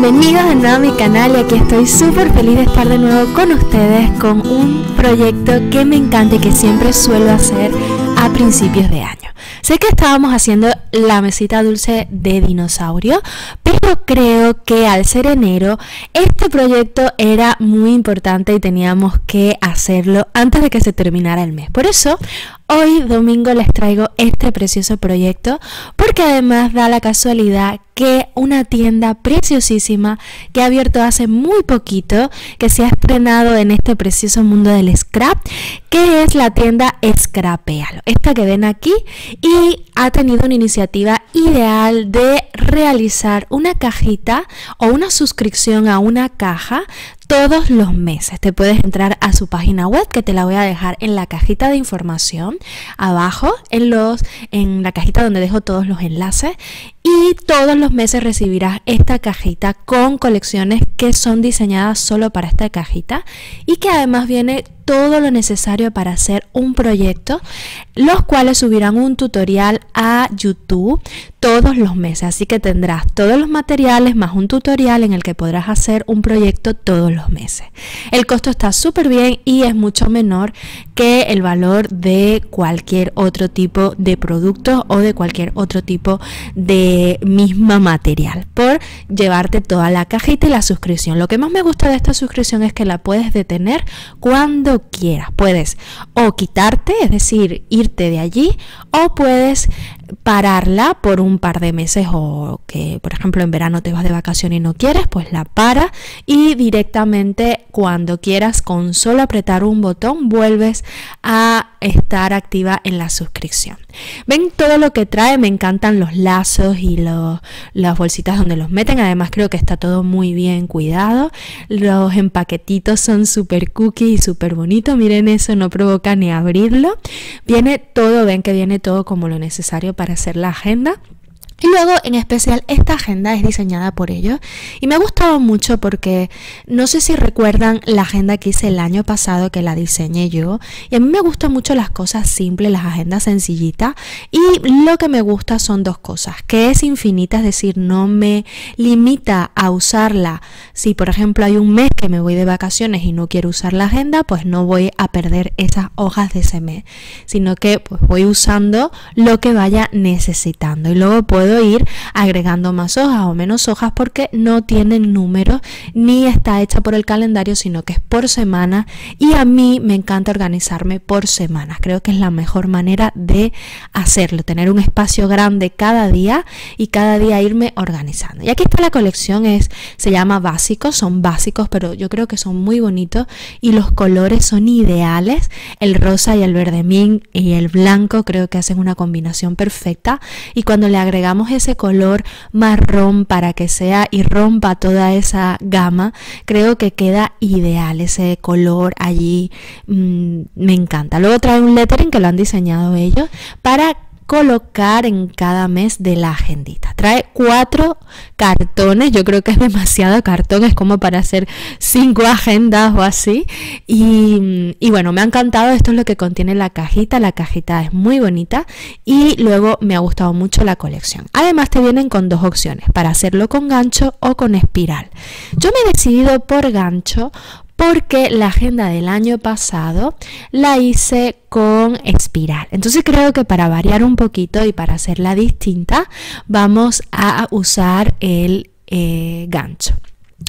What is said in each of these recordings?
bienvenidos de nuevo a mi canal y aquí estoy súper feliz de estar de nuevo con ustedes con un proyecto que me encanta y que siempre suelo hacer a principios de año. Sé que estábamos haciendo la mesita dulce de dinosaurio, pero creo que al ser enero este proyecto era muy importante y teníamos que hacerlo antes de que se terminara el mes. Por eso Hoy domingo les traigo este precioso proyecto porque además da la casualidad que una tienda preciosísima que ha abierto hace muy poquito, que se ha estrenado en este precioso mundo del scrap, que es la tienda Scrapealo, esta que ven aquí y ha tenido una iniciativa ideal de realizar una cajita o una suscripción a una caja todos los meses. Te puedes entrar a su página web que te la voy a dejar en la cajita de información abajo en los en la cajita donde dejo todos los enlaces y todos los meses recibirás esta cajita con colecciones que son diseñadas solo para esta cajita y que además viene todo lo necesario para hacer un proyecto, los cuales subirán un tutorial a YouTube todos los meses. Así que tendrás todos los materiales más un tutorial en el que podrás hacer un proyecto todos los meses. El costo está súper bien y es mucho menor que el valor de cualquier otro tipo de producto o de cualquier otro tipo de misma material por llevarte toda la cajita y la suscripción. Lo que más me gusta de esta suscripción es que la puedes detener cuando quieras. Puedes o quitarte, es decir, irte de allí, o puedes pararla por un par de meses o que por ejemplo en verano te vas de vacación y no quieres, pues la para y directamente cuando quieras con solo apretar un botón vuelves a estar activa en la suscripción. Ven todo lo que trae, me encantan los lazos y los, las bolsitas donde los meten, además creo que está todo muy bien cuidado, los empaquetitos son súper cookie y súper bonito, miren eso, no provoca ni abrirlo, viene todo, ven que viene todo como lo necesario para hacer la agenda y luego, en especial, esta agenda es diseñada por ellos y me ha gustado mucho porque no sé si recuerdan la agenda que hice el año pasado que la diseñé yo y a mí me gustan mucho las cosas simples, las agendas sencillitas y lo que me gusta son dos cosas, que es infinita, es decir, no me limita a usarla. Si, por ejemplo, hay un mes que me voy de vacaciones y no quiero usar la agenda, pues no voy a perder esas hojas de ese mes, sino que pues, voy usando lo que vaya necesitando y luego puedo ir agregando más hojas o menos hojas porque no tienen números ni está hecha por el calendario, sino que es por semana y a mí me encanta organizarme por semanas. Creo que es la mejor manera de hacerlo, tener un espacio grande cada día y cada día irme organizando. Y aquí está la colección, es, se llama básicos, son básicos, pero yo creo que son muy bonitos y los colores son ideales. El rosa y el verde y el blanco creo que hacen una combinación perfecta y cuando le agregamos ese color marrón para que sea y rompa toda esa gama, creo que queda ideal ese color allí. Mm, me encanta. Luego trae un lettering que lo han diseñado ellos para colocar en cada mes de la agendita. Trae cuatro cartones, yo creo que es demasiado cartón, es como para hacer cinco agendas o así. Y, y bueno, me ha encantado, esto es lo que contiene la cajita, la cajita es muy bonita y luego me ha gustado mucho la colección. Además te vienen con dos opciones, para hacerlo con gancho o con espiral. Yo me he decidido por gancho porque la agenda del año pasado la hice con espiral. Entonces creo que para variar un poquito y para hacerla distinta, vamos a usar el eh, gancho.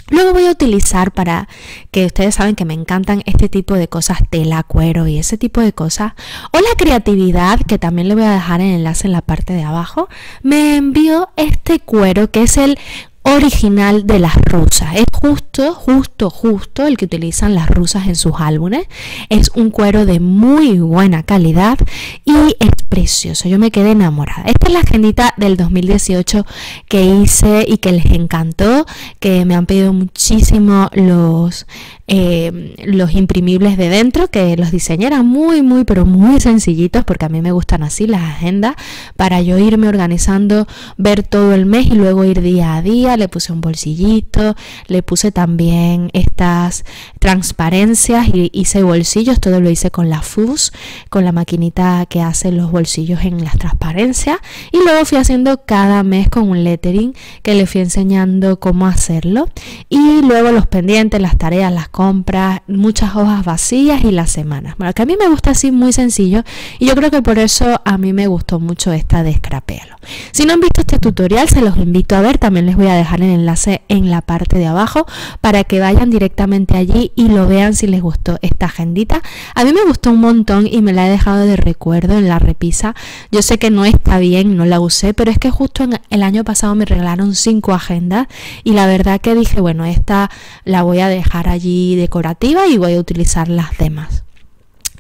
Luego voy a utilizar para que ustedes saben que me encantan este tipo de cosas, tela, cuero y ese tipo de cosas. O la creatividad, que también le voy a dejar el enlace en la parte de abajo. Me envió este cuero que es el original de las rusas. Es justo, justo, justo el que utilizan las rusas en sus álbumes. Es un cuero de muy buena calidad y es precioso. Yo me quedé enamorada. Esta es la agendita del 2018 que hice y que les encantó, que me han pedido muchísimo los, eh, los imprimibles de dentro, que los diseñé eran muy, muy, pero muy sencillitos, porque a mí me gustan así las agendas, para yo irme organizando, ver todo el mes y luego ir día a día le puse un bolsillito, le puse también estas transparencias y hice bolsillos, todo lo hice con la FUS, con la maquinita que hace los bolsillos en las transparencias y luego fui haciendo cada mes con un lettering que le fui enseñando cómo hacerlo y luego los pendientes, las tareas, las compras, muchas hojas vacías y las semanas. Bueno, que a mí me gusta así muy sencillo y yo creo que por eso a mí me gustó mucho esta de Scrapealo. Si no han visto este tutorial, se los invito a ver, también les voy a dejar el enlace en la parte de abajo para que vayan directamente allí y lo vean si les gustó esta agendita. A mí me gustó un montón y me la he dejado de recuerdo en la repisa. Yo sé que no está bien, no la usé, pero es que justo el año pasado me regalaron cinco agendas y la verdad que dije, bueno, esta la voy a dejar allí decorativa y voy a utilizar las demás.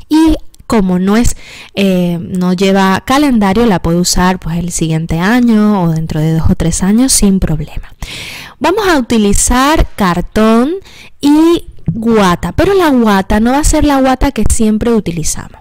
Y como no es eh, no lleva calendario la puedo usar pues el siguiente año o dentro de dos o tres años sin problema vamos a utilizar cartón y guata, pero la guata no va a ser la guata que siempre utilizamos.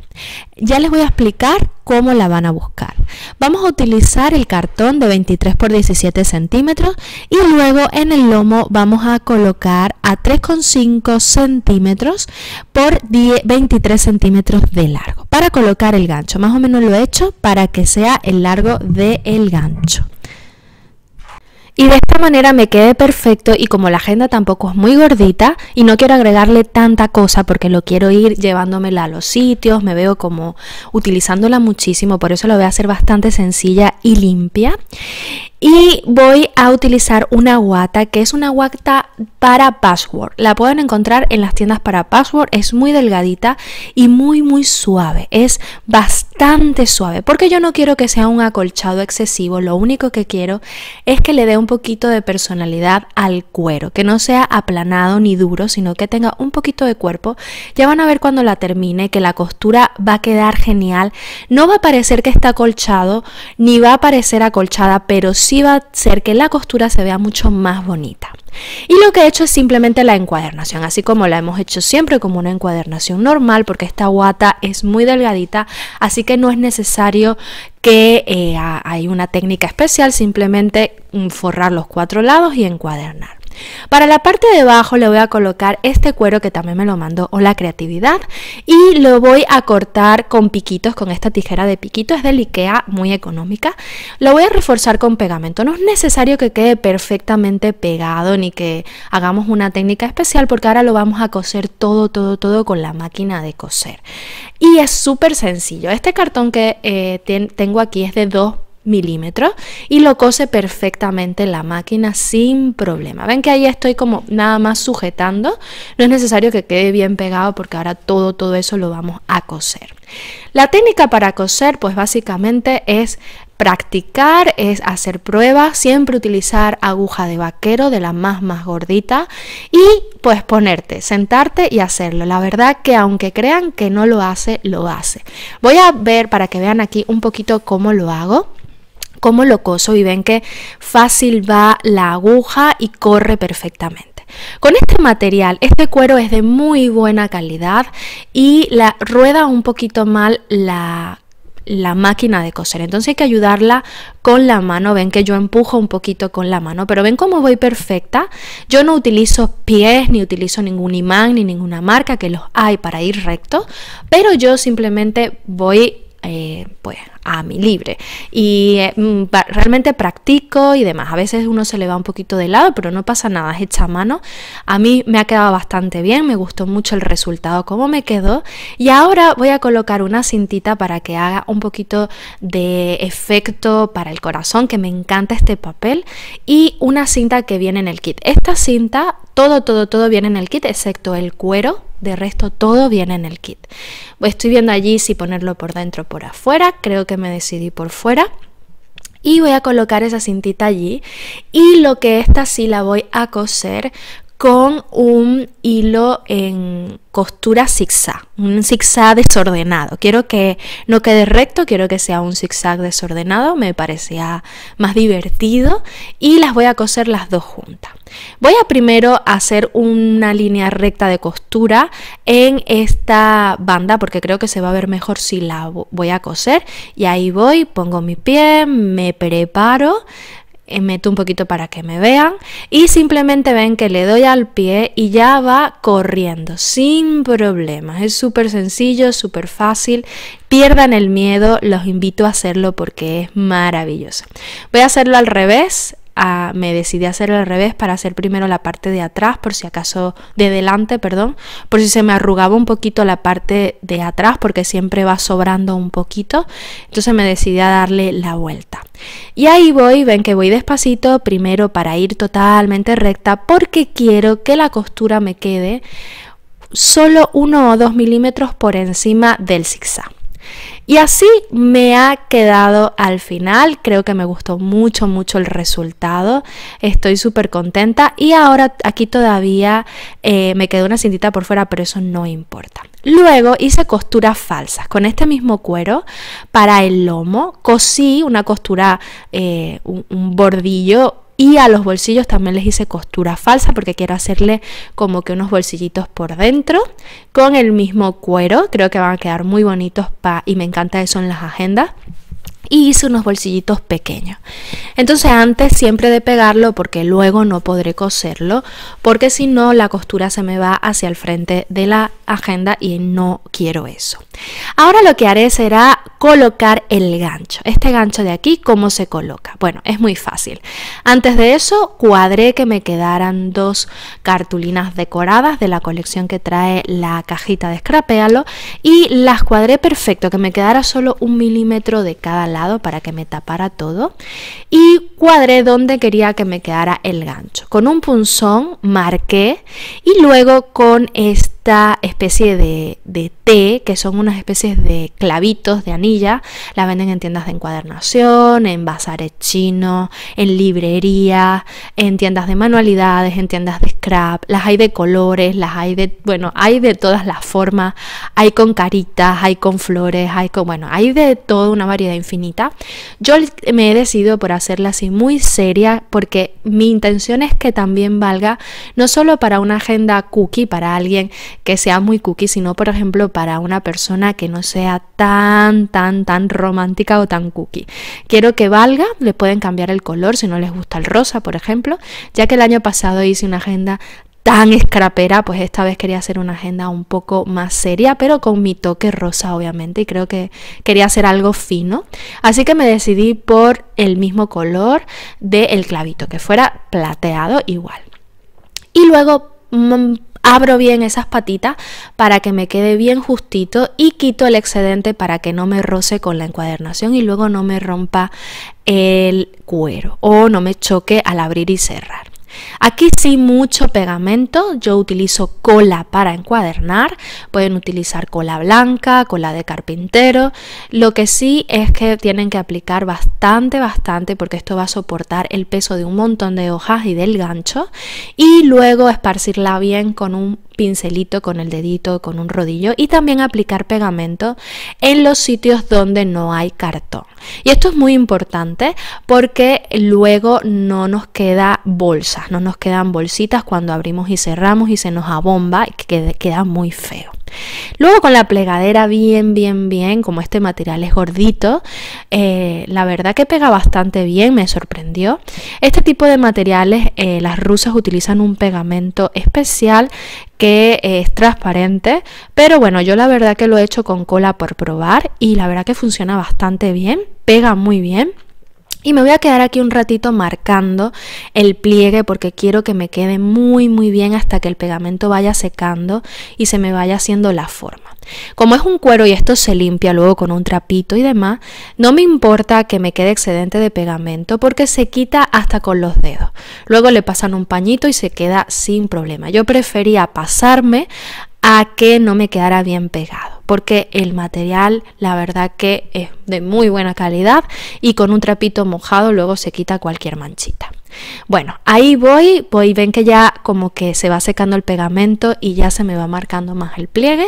Ya les voy a explicar cómo la van a buscar. Vamos a utilizar el cartón de 23 por 17 centímetros y luego en el lomo vamos a colocar a 3,5 centímetros por 23 centímetros de largo para colocar el gancho. Más o menos lo he hecho para que sea el largo del gancho. Y de esta manera me quede perfecto y como la agenda tampoco es muy gordita y no quiero agregarle tanta cosa porque lo quiero ir llevándomela a los sitios, me veo como utilizándola muchísimo, por eso lo voy a hacer bastante sencilla y limpia. Y voy a utilizar una guata que es una guata para password. La pueden encontrar en las tiendas para password. Es muy delgadita y muy muy suave. Es bastante bastante suave, porque yo no quiero que sea un acolchado excesivo, lo único que quiero es que le dé un poquito de personalidad al cuero, que no sea aplanado ni duro, sino que tenga un poquito de cuerpo. Ya van a ver cuando la termine que la costura va a quedar genial, no va a parecer que está acolchado, ni va a parecer acolchada, pero sí va a ser que la costura se vea mucho más bonita. Y lo que he hecho es simplemente la encuadernación, así como la hemos hecho siempre como una encuadernación normal, porque esta guata es muy delgadita, así que no es necesario que eh, hay una técnica especial, simplemente mm, forrar los cuatro lados y encuadernar. Para la parte de abajo le voy a colocar este cuero que también me lo mandó Hola creatividad y lo voy a cortar con piquitos, con esta tijera de piquitos, es de Ikea, muy económica. Lo voy a reforzar con pegamento, no es necesario que quede perfectamente pegado ni que hagamos una técnica especial porque ahora lo vamos a coser todo, todo, todo con la máquina de coser. Y es súper sencillo, este cartón que eh, tengo aquí es de 2 milímetros y lo cose perfectamente la máquina sin problema. Ven que ahí estoy como nada más sujetando, no es necesario que quede bien pegado porque ahora todo, todo eso lo vamos a coser. La técnica para coser pues básicamente es practicar, es hacer pruebas, siempre utilizar aguja de vaquero de la más más gordita y pues ponerte, sentarte y hacerlo. La verdad que aunque crean que no lo hace, lo hace. Voy a ver para que vean aquí un poquito cómo lo hago como coso y ven que fácil va la aguja y corre perfectamente. Con este material, este cuero es de muy buena calidad y la rueda un poquito mal la la máquina de coser. Entonces hay que ayudarla con la mano. Ven que yo empujo un poquito con la mano, pero ven cómo voy perfecta. Yo no utilizo pies, ni utilizo ningún imán, ni ninguna marca que los hay para ir recto, pero yo simplemente voy eh, pues a mi libre y eh, mm, realmente practico y demás a veces uno se le va un poquito de lado pero no pasa nada es hecha mano a mí me ha quedado bastante bien me gustó mucho el resultado como me quedó y ahora voy a colocar una cintita para que haga un poquito de efecto para el corazón que me encanta este papel y una cinta que viene en el kit esta cinta todo todo todo viene en el kit excepto el cuero de resto, todo viene en el kit. Estoy viendo allí si ponerlo por dentro o por afuera. Creo que me decidí por fuera. Y voy a colocar esa cintita allí y lo que esta sí la voy a coser con un hilo en costura zigzag, un zigzag desordenado. Quiero que no quede recto, quiero que sea un zigzag desordenado, me parecía más divertido y las voy a coser las dos juntas. Voy a primero hacer una línea recta de costura en esta banda porque creo que se va a ver mejor si la voy a coser y ahí voy, pongo mi pie, me preparo, eh, meto un poquito para que me vean y simplemente ven que le doy al pie y ya va corriendo sin problemas. Es súper sencillo, súper fácil. Pierdan el miedo, los invito a hacerlo porque es maravilloso. Voy a hacerlo al revés, me decidí a hacer al revés para hacer primero la parte de atrás, por si acaso, de delante, perdón, por si se me arrugaba un poquito la parte de atrás, porque siempre va sobrando un poquito. Entonces me decidí a darle la vuelta. Y ahí voy, ven que voy despacito, primero para ir totalmente recta, porque quiero que la costura me quede solo uno o dos milímetros por encima del zigzag. Y así me ha quedado al final. Creo que me gustó mucho, mucho el resultado. Estoy súper contenta. Y ahora aquí todavía eh, me quedó una cintita por fuera, pero eso no importa. Luego hice costuras falsas con este mismo cuero para el lomo. Cosí una costura, eh, un bordillo y a los bolsillos también les hice costura falsa porque quiero hacerle como que unos bolsillitos por dentro con el mismo cuero. Creo que van a quedar muy bonitos y me encanta eso en las agendas y hice unos bolsillitos pequeños. Entonces antes siempre de pegarlo porque luego no podré coserlo porque si no la costura se me va hacia el frente de la agenda y no quiero eso. Ahora lo que haré será colocar el gancho. Este gancho de aquí, ¿cómo se coloca? Bueno, es muy fácil. Antes de eso cuadré que me quedaran dos cartulinas decoradas de la colección que trae la cajita de Scrapealo y las cuadré perfecto, que me quedara solo un milímetro de cada lado para que me tapara todo y cuadré donde quería que me quedara el gancho. Con un punzón marqué y luego con este esta especie de, té, que son unas especies de clavitos de anilla, la venden en tiendas de encuadernación, en bazares chinos, en librerías, en tiendas de manualidades, en tiendas de scrap, las hay de colores, las hay de, bueno, hay de todas las formas, hay con caritas, hay con flores, hay con, bueno, hay de toda una variedad infinita. Yo me he decidido por hacerla así muy seria porque mi intención es que también valga no solo para una agenda cookie, para alguien que sea muy cookie, sino por ejemplo para una persona que no sea tan, tan, tan romántica o tan cookie. Quiero que valga, le pueden cambiar el color si no les gusta el rosa, por ejemplo, ya que el año pasado hice una agenda tan escrapera, pues esta vez quería hacer una agenda un poco más seria, pero con mi toque rosa, obviamente, y creo que quería hacer algo fino. Así que me decidí por el mismo color del clavito, que fuera plateado igual. Y luego mm, abro bien esas patitas para que me quede bien justito y quito el excedente para que no me roce con la encuadernación y luego no me rompa el cuero o no me choque al abrir y cerrar. Aquí sí mucho pegamento, yo utilizo cola para encuadernar, pueden utilizar cola blanca, cola de carpintero, lo que sí es que tienen que aplicar bastante, bastante porque esto va a soportar el peso de un montón de hojas y del gancho y luego esparcirla bien con un pincelito, con el dedito, con un rodillo y también aplicar pegamento en los sitios donde no hay cartón. Y esto es muy importante porque luego no nos queda bolsa, no nos quedan bolsitas cuando abrimos y cerramos y se nos abomba, y queda muy feo. Luego con la plegadera bien, bien, bien, como este material es gordito, eh, la verdad que pega bastante bien, me sorprendió. Este tipo de materiales, eh, las rusas utilizan un pegamento especial que eh, es transparente, pero bueno, yo la verdad que lo he hecho con cola por probar y la verdad que funciona bastante bien, pega muy bien. Y me voy a quedar aquí un ratito marcando el pliegue porque quiero que me quede muy muy bien hasta que el pegamento vaya secando y se me vaya haciendo la forma. Como es un cuero y esto se limpia luego con un trapito y demás, no me importa que me quede excedente de pegamento porque se quita hasta con los dedos. Luego le pasan un pañito y se queda sin problema. Yo prefería pasarme a que no me quedara bien pegado porque el material la verdad que es de muy buena calidad y con un trapito mojado luego se quita cualquier manchita. Bueno, ahí voy, voy, ven que ya como que se va secando el pegamento y ya se me va marcando más el pliegue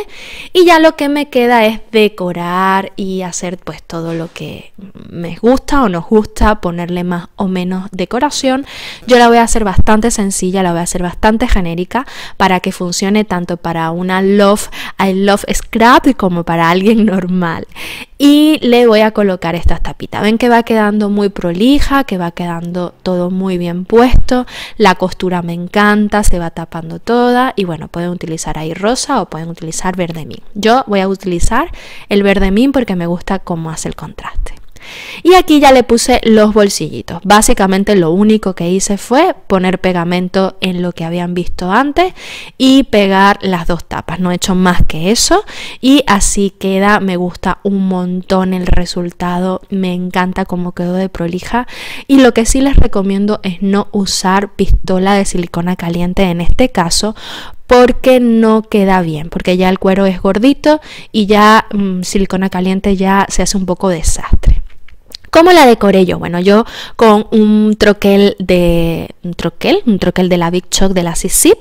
y ya lo que me queda es decorar y hacer pues todo lo que me gusta o nos gusta, ponerle más o menos decoración. Yo la voy a hacer bastante sencilla, la voy a hacer bastante genérica para que funcione tanto para una love, I love scrap como para alguien normal y le voy a colocar estas tapitas, Ven que va quedando muy prolija, que va quedando todo muy bien puesto, la costura me encanta, se va tapando toda y bueno, pueden utilizar ahí rosa o pueden utilizar verde min. Yo voy a utilizar el verde min porque me gusta cómo hace el contraste. Y aquí ya le puse los bolsillitos. Básicamente lo único que hice fue poner pegamento en lo que habían visto antes y pegar las dos tapas. No he hecho más que eso y así queda. Me gusta un montón el resultado. Me encanta cómo quedó de prolija. Y lo que sí les recomiendo es no usar pistola de silicona caliente en este caso porque no queda bien, porque ya el cuero es gordito y ya mm, silicona caliente ya se hace un poco desastre. ¿Cómo la decoré yo? Bueno, yo con un troquel de. ¿Un troquel? Un troquel de la Big Choc de la Sisit.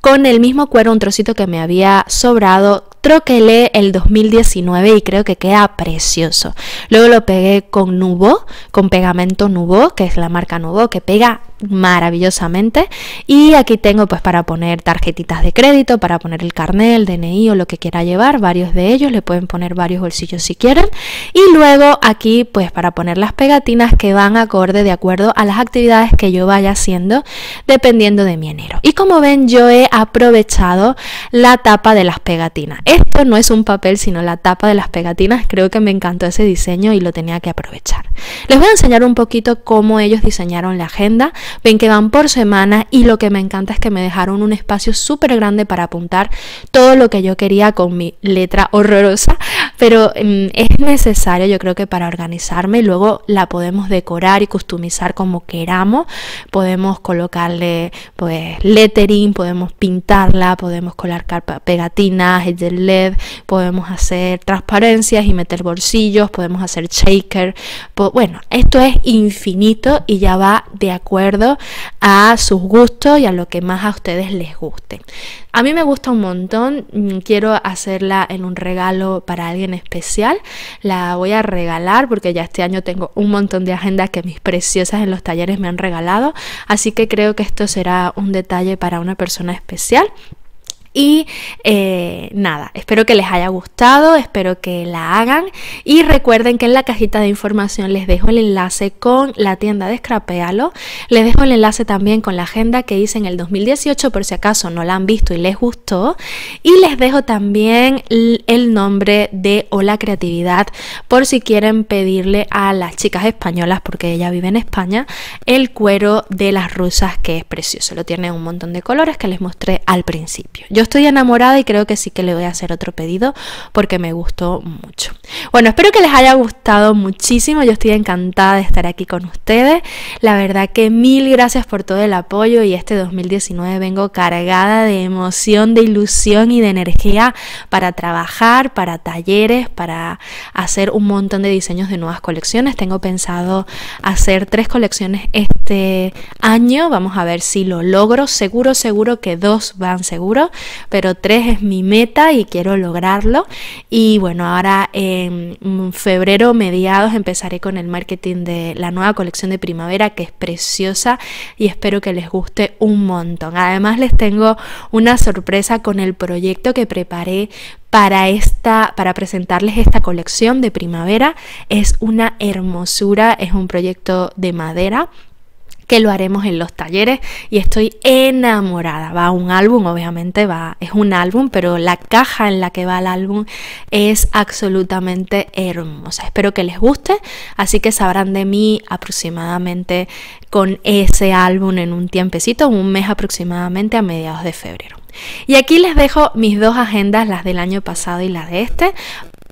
Con el mismo cuero, un trocito que me había sobrado troquelé el 2019 y creo que queda precioso. Luego lo pegué con Nubo, con pegamento Nubo, que es la marca Nubo, que pega maravillosamente. Y aquí tengo pues para poner tarjetitas de crédito, para poner el carnet, el DNI o lo que quiera llevar, varios de ellos, le pueden poner varios bolsillos si quieren. Y luego aquí pues para poner las pegatinas que van acorde de acuerdo a las actividades que yo vaya haciendo dependiendo de mi enero. Y como ven yo he aprovechado la tapa de las pegatinas. Esto no es un papel, sino la tapa de las pegatinas. Creo que me encantó ese diseño y lo tenía que aprovechar. Les voy a enseñar un poquito cómo ellos diseñaron la agenda. Ven que van por semana y lo que me encanta es que me dejaron un espacio súper grande para apuntar todo lo que yo quería con mi letra horrorosa, pero mm, es necesario yo creo que para organizarme. y Luego la podemos decorar y customizar como queramos. Podemos colocarle pues lettering, podemos pintarla, podemos colocar pegatinas, etc LED, podemos hacer transparencias y meter bolsillos, podemos hacer shaker. bueno, esto es infinito y ya va de acuerdo a sus gustos y a lo que más a ustedes les guste. A mí me gusta un montón, mm, quiero hacerla en un regalo para alguien especial. La voy a regalar porque ya este año tengo un montón de agendas que mis preciosas en los talleres me han regalado, así que creo que esto será un detalle para una persona especial. Y eh, nada, espero que les haya gustado, espero que la hagan y recuerden que en la cajita de información les dejo el enlace con la tienda de Scrapealo, les dejo el enlace también con la agenda que hice en el 2018 por si acaso no la han visto y les gustó y les dejo también el nombre de Hola Creatividad por si quieren pedirle a las chicas españolas, porque ella vive en España, el cuero de las rusas que es precioso, lo tiene un montón de colores que les mostré al principio. Yo estoy enamorada y creo que sí que le voy a hacer otro pedido porque me gustó mucho. Bueno, espero que les haya gustado muchísimo. Yo estoy encantada de estar aquí con ustedes. La verdad que mil gracias por todo el apoyo y este 2019 vengo cargada de emoción, de ilusión y de energía para trabajar, para talleres, para hacer un montón de diseños de nuevas colecciones. Tengo pensado hacer tres colecciones este año. Vamos a ver si lo logro. Seguro, seguro que dos van seguro pero tres es mi meta y quiero lograrlo. Y bueno, ahora en febrero, mediados, empezaré con el marketing de la nueva colección de primavera que es preciosa y espero que les guste un montón. Además, les tengo una sorpresa con el proyecto que preparé para esta para presentarles esta colección de primavera es una hermosura, es un proyecto de madera que lo haremos en los talleres y estoy enamorada. Va un álbum, obviamente va, es un álbum, pero la caja en la que va el álbum es absolutamente hermosa. Espero que les guste, así que sabrán de mí aproximadamente con ese álbum en un tiempecito, un mes aproximadamente a mediados de febrero. Y aquí les dejo mis dos agendas, las del año pasado y las de este,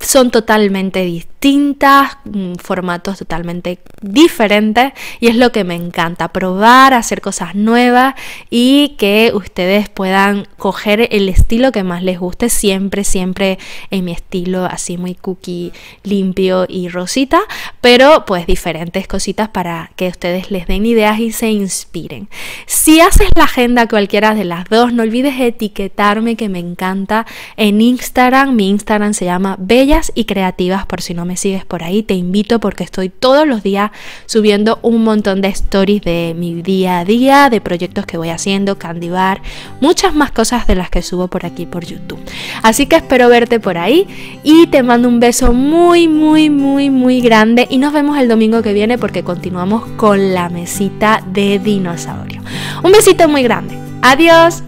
son totalmente distintas distintas, mm, formatos totalmente diferentes y es lo que me encanta, probar, hacer cosas nuevas y que ustedes puedan coger el estilo que más les guste, siempre, siempre en mi estilo así muy cookie, limpio y rosita, pero pues diferentes cositas para que ustedes les den ideas y se inspiren. Si haces la agenda cualquiera de las dos, no olvides etiquetarme que me encanta en Instagram, mi Instagram se llama Bellas y Creativas por si no me me sigues por ahí, te invito porque estoy todos los días subiendo un montón de stories de mi día a día, de proyectos que voy haciendo, Candy muchas más cosas de las que subo por aquí por YouTube. Así que espero verte por ahí y te mando un beso muy, muy, muy, muy grande y nos vemos el domingo que viene porque continuamos con la mesita de dinosaurio. Un besito muy grande. Adiós.